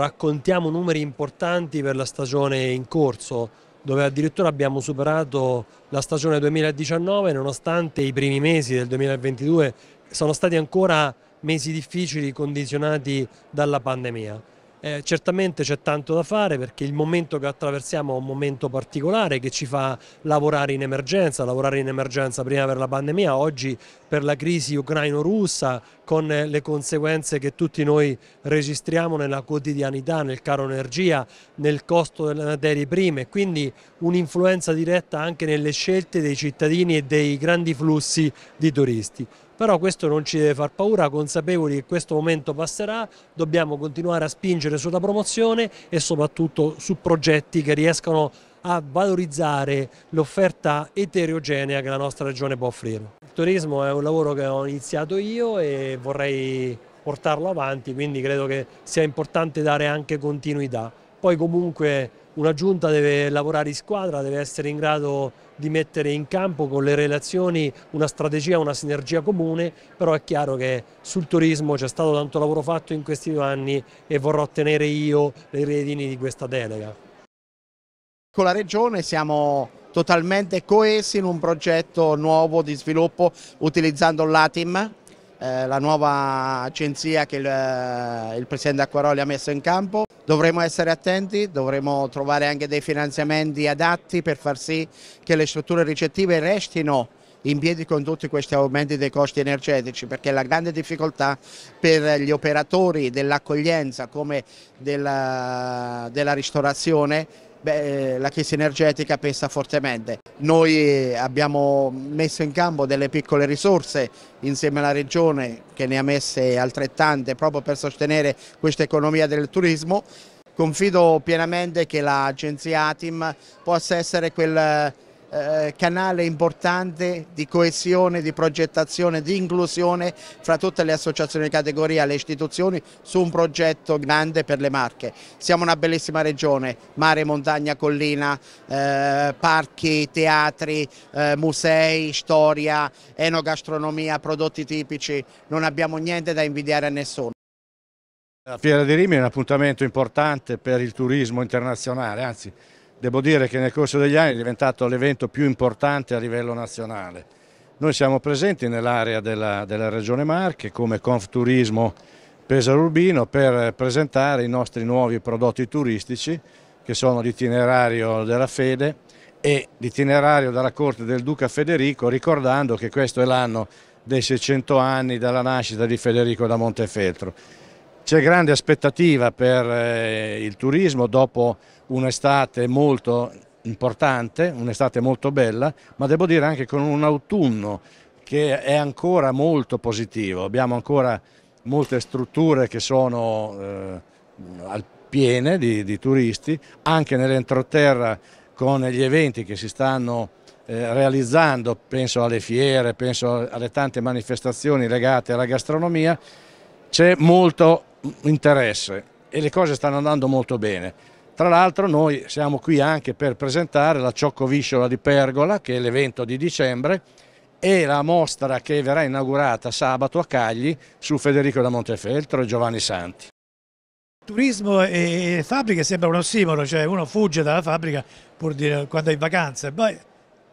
raccontiamo numeri importanti per la stagione in corso, dove addirittura abbiamo superato la stagione 2019 nonostante i primi mesi del 2022 sono stati ancora mesi difficili condizionati dalla pandemia. Eh, certamente c'è tanto da fare perché il momento che attraversiamo è un momento particolare che ci fa lavorare in emergenza, lavorare in emergenza prima per la pandemia, oggi per la crisi ucraino-russa con le conseguenze che tutti noi registriamo nella quotidianità, nel caro energia, nel costo delle materie prime, quindi un'influenza diretta anche nelle scelte dei cittadini e dei grandi flussi di turisti però questo non ci deve far paura, consapevoli che questo momento passerà, dobbiamo continuare a spingere sulla promozione e soprattutto su progetti che riescano a valorizzare l'offerta eterogenea che la nostra regione può offrire. Il turismo è un lavoro che ho iniziato io e vorrei portarlo avanti, quindi credo che sia importante dare anche continuità. Poi comunque una giunta deve lavorare in squadra, deve essere in grado di mettere in campo con le relazioni una strategia, una sinergia comune, però è chiaro che sul turismo c'è stato tanto lavoro fatto in questi due anni e vorrò tenere io le redini di questa delega. Con la Regione siamo totalmente coesi in un progetto nuovo di sviluppo utilizzando l'ATIM, eh, la nuova agenzia che il, eh, il Presidente Acquaroli ha messo in campo. Dovremo essere attenti, dovremo trovare anche dei finanziamenti adatti per far sì che le strutture ricettive restino in piedi con tutti questi aumenti dei costi energetici perché la grande difficoltà per gli operatori dell'accoglienza come della, della ristorazione beh, eh, la crisi energetica pesa fortemente. Noi eh, abbiamo messo in campo delle piccole risorse insieme alla Regione che ne ha messe altrettante proprio per sostenere questa economia del turismo. Confido pienamente che l'agenzia ATIM possa essere quel eh, canale importante di coesione, di progettazione, di inclusione fra tutte le associazioni di categoria, le istituzioni su un progetto grande per le Marche. Siamo una bellissima regione, mare, montagna, collina, eh, parchi, teatri, eh, musei, storia, enogastronomia, prodotti tipici, non abbiamo niente da invidiare a nessuno. La Fiera di Rimini è un appuntamento importante per il turismo internazionale, anzi Devo dire che nel corso degli anni è diventato l'evento più importante a livello nazionale. Noi siamo presenti nell'area della, della, Regione Marche come Confturismo Pesaro Urbino per presentare i nostri nuovi prodotti turistici che sono l'itinerario della fede e l'itinerario dalla corte del Duca Federico ricordando che questo è l'anno dei 600 anni dalla nascita di Federico da Montefeltro. C'è grande aspettativa per eh, il turismo dopo un'estate molto importante, un'estate molto bella, ma devo dire anche con un autunno che è ancora molto positivo. Abbiamo ancora molte strutture che sono eh, piene di, di, turisti, anche nell'entroterra con gli eventi che si stanno eh, realizzando, penso alle fiere, penso alle tante manifestazioni legate alla gastronomia, c'è molto interesse e le cose stanno andando molto bene. Tra l'altro noi siamo qui anche per presentare la Cioccovisciola di Pergola, che è l'evento di dicembre, e la mostra che verrà inaugurata sabato a Cagli su Federico da Montefeltro e Giovanni Santi. Turismo e fabbriche sembra uno ossimoro, cioè uno fugge dalla fabbrica pur di, quando è in vacanza, poi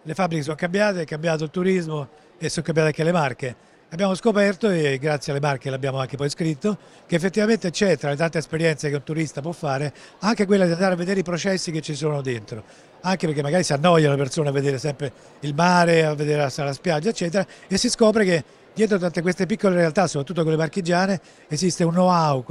le fabbriche sono cambiate, è cambiato il turismo e sono cambiate anche le marche abbiamo scoperto, e grazie alle marche l'abbiamo anche poi scritto, che effettivamente c'è tra le tante esperienze che un turista può fare anche quella di andare a vedere i processi che ci sono dentro, anche perché magari si annoia la persona a vedere sempre il mare, a vedere la, la spiaggia eccetera e si scopre che dietro tante queste piccole realtà, soprattutto quelle marchigiane, esiste un know-how,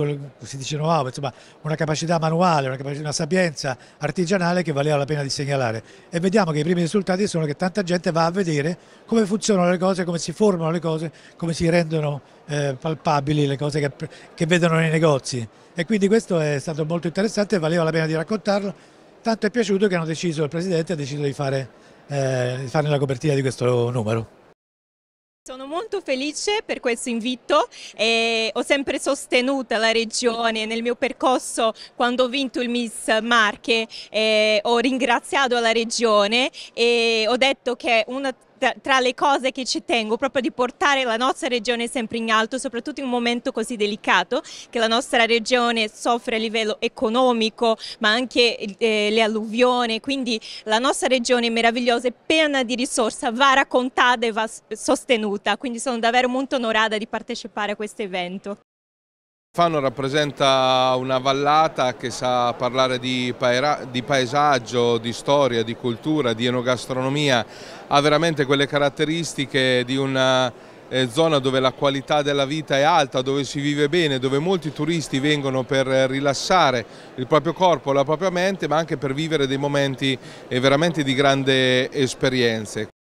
si dice know-how, insomma una capacità manuale, una, capacità, una sapienza artigianale che valeva la pena di segnalare. E vediamo che i primi risultati sono che tanta gente va a vedere come funzionano le cose, come si formano le cose, come si rendono eh, palpabili le cose che, che vedono nei negozi. E quindi questo è stato molto interessante, valeva la pena di raccontarlo. Tanto è piaciuto che hanno deciso, il Presidente ha deciso di fare, eh, di fare la copertina di questo numero molto felice per questo invito e ho sempre sostenuto la regione nel mio percorso quando ho vinto il Miss Marche. ho ringraziato la regione e ho detto che una tra, le cose che ci tengo, proprio di portare la nostra regione sempre in alto, soprattutto in un momento così delicato che la nostra regione soffre a livello economico, ma anche eh, le alluvioni, quindi la nostra regione è meravigliosa e piena di risorse, va raccontata e va sostenuta, quindi sono davvero molto onorata di partecipare a questo evento. Fano rappresenta una vallata che sa parlare di, di, paesaggio, di storia, di cultura, di enogastronomia, ha veramente quelle caratteristiche di una eh, zona dove la qualità della vita è alta, dove si vive bene, dove molti turisti vengono per rilassare il proprio corpo, la propria mente, ma anche per vivere dei momenti eh, veramente di grande esperienze.